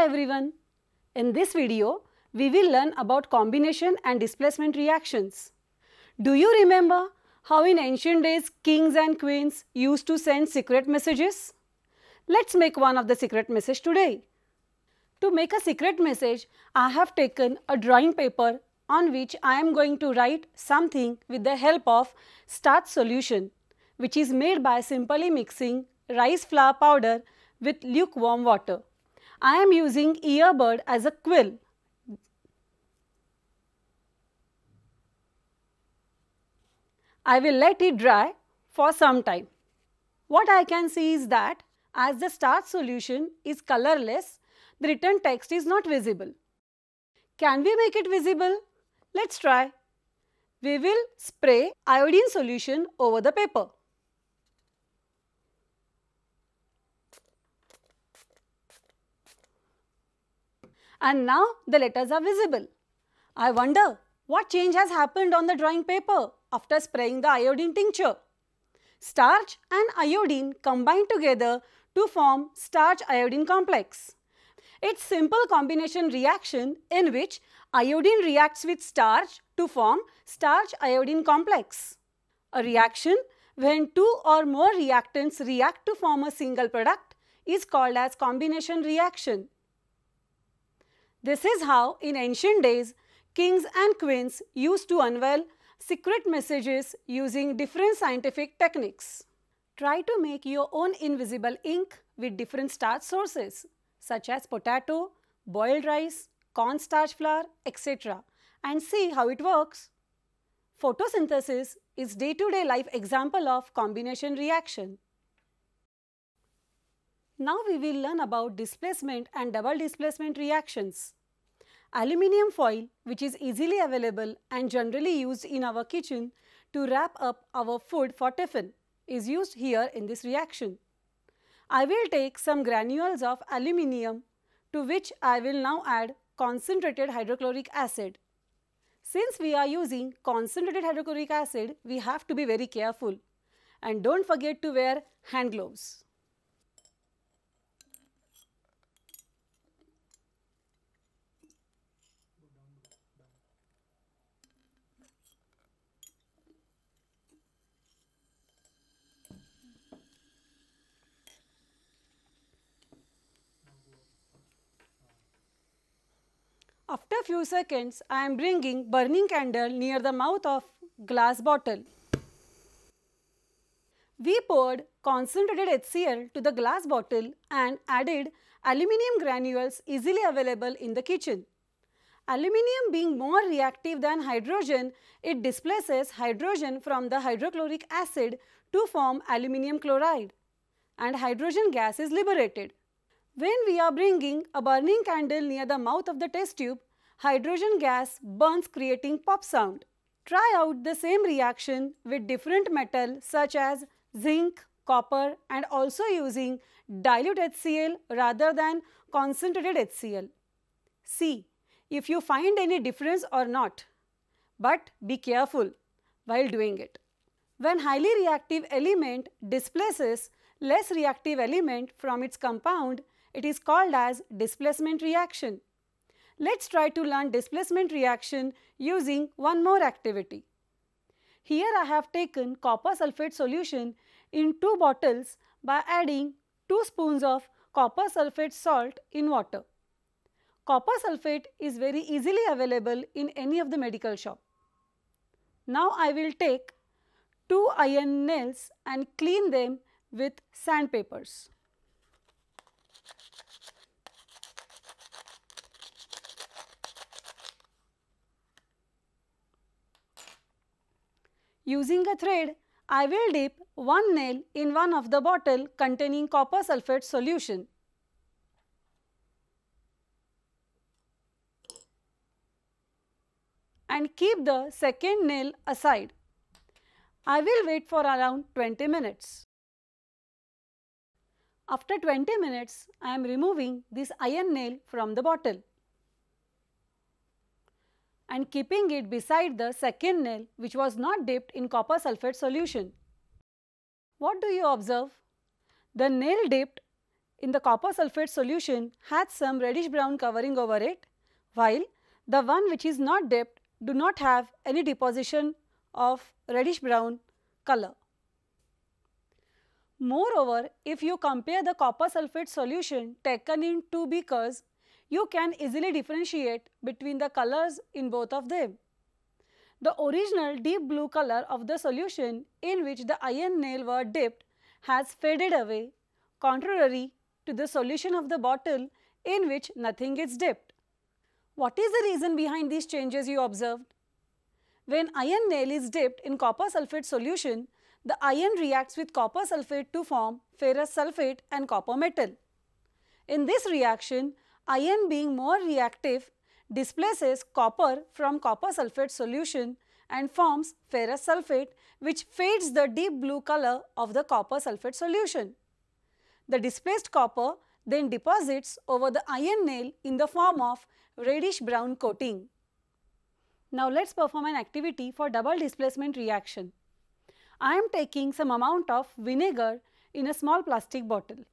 everyone. In this video, we will learn about combination and displacement reactions. Do you remember how in ancient days kings and queens used to send secret messages? Let's make one of the secret message today. To make a secret message, I have taken a drawing paper on which I am going to write something with the help of starch solution which is made by simply mixing rice flour powder with lukewarm water. I am using earbud as a quill. I will let it dry for some time. What I can see is that as the starch solution is colorless, the written text is not visible. Can we make it visible? Let's try. We will spray iodine solution over the paper. and now the letters are visible. I wonder what change has happened on the drawing paper after spraying the iodine tincture. Starch and iodine combine together to form starch-iodine complex. It's simple combination reaction in which iodine reacts with starch to form starch-iodine complex. A reaction when two or more reactants react to form a single product is called as combination reaction. This is how in ancient days, kings and queens used to unveil secret messages using different scientific techniques. Try to make your own invisible ink with different starch sources such as potato, boiled rice, cornstarch flour, etc. and see how it works. Photosynthesis is day-to-day -day life example of combination reaction. Now we will learn about displacement and double displacement reactions. Aluminium foil which is easily available and generally used in our kitchen to wrap up our food for tiffin is used here in this reaction. I will take some granules of aluminium to which I will now add concentrated hydrochloric acid. Since we are using concentrated hydrochloric acid, we have to be very careful and don't forget to wear hand gloves. After few seconds, I am bringing burning candle near the mouth of glass bottle. We poured concentrated HCl to the glass bottle and added aluminium granules easily available in the kitchen. Aluminium being more reactive than hydrogen, it displaces hydrogen from the hydrochloric acid to form aluminium chloride and hydrogen gas is liberated. When we are bringing a burning candle near the mouth of the test tube, hydrogen gas burns creating pop sound. Try out the same reaction with different metal such as zinc, copper and also using dilute HCl rather than concentrated HCl. See if you find any difference or not, but be careful while doing it. When highly reactive element displaces less reactive element from its compound, it is called as displacement reaction. Let's try to learn displacement reaction using one more activity. Here I have taken copper sulfate solution in two bottles by adding 2 spoons of copper sulfate salt in water. Copper sulfate is very easily available in any of the medical shop. Now I will take two iron nails and clean them with sandpapers. Using a thread, I will dip one nail in one of the bottle containing copper sulfate solution. and keep the second nail aside. I will wait for around 20 minutes. After 20 minutes, I am removing this iron nail from the bottle and keeping it beside the second nail which was not dipped in copper sulfate solution. What do you observe? The nail dipped in the copper sulfate solution has some reddish brown covering over it while the one which is not dipped do not have any deposition of reddish brown color. Moreover, if you compare the copper sulfate solution taken in two beakers you can easily differentiate between the colors in both of them. The original deep blue color of the solution in which the iron nail were dipped has faded away, contrary to the solution of the bottle in which nothing is dipped. What is the reason behind these changes you observed? When iron nail is dipped in copper sulfate solution, the iron reacts with copper sulfate to form ferrous sulfate and copper metal. In this reaction, iron being more reactive displaces copper from copper sulfate solution and forms ferrous sulfate which fades the deep blue color of the copper sulfate solution. The displaced copper then deposits over the iron nail in the form of reddish brown coating. Now let's perform an activity for double displacement reaction. I am taking some amount of vinegar in a small plastic bottle.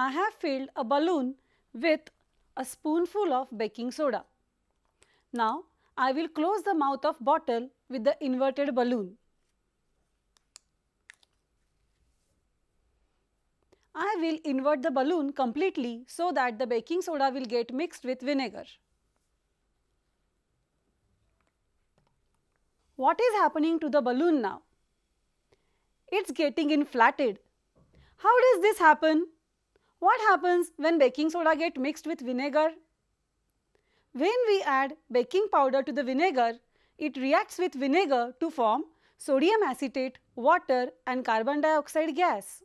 I have filled a balloon with a spoonful of baking soda. Now, I will close the mouth of bottle with the inverted balloon. I will invert the balloon completely so that the baking soda will get mixed with vinegar. What is happening to the balloon now? It's getting inflated. How does this happen? What happens when baking soda get mixed with vinegar? When we add baking powder to the vinegar, it reacts with vinegar to form sodium acetate, water and carbon dioxide gas.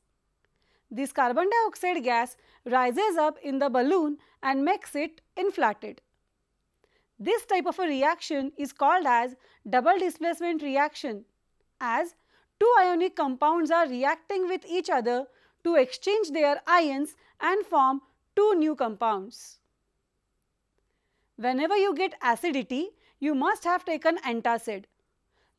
This carbon dioxide gas rises up in the balloon and makes it inflated. This type of a reaction is called as double displacement reaction as two ionic compounds are reacting with each other to exchange their ions and form two new compounds. Whenever you get acidity, you must have taken antacid.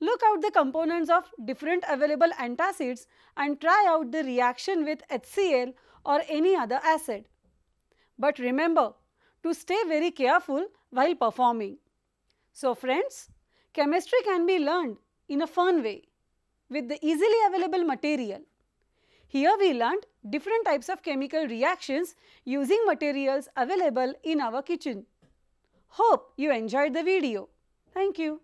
Look out the components of different available antacids and try out the reaction with HCl or any other acid. But remember to stay very careful while performing. So friends, chemistry can be learned in a fun way with the easily available material. Here we learnt different types of chemical reactions using materials available in our kitchen. Hope you enjoyed the video. Thank you.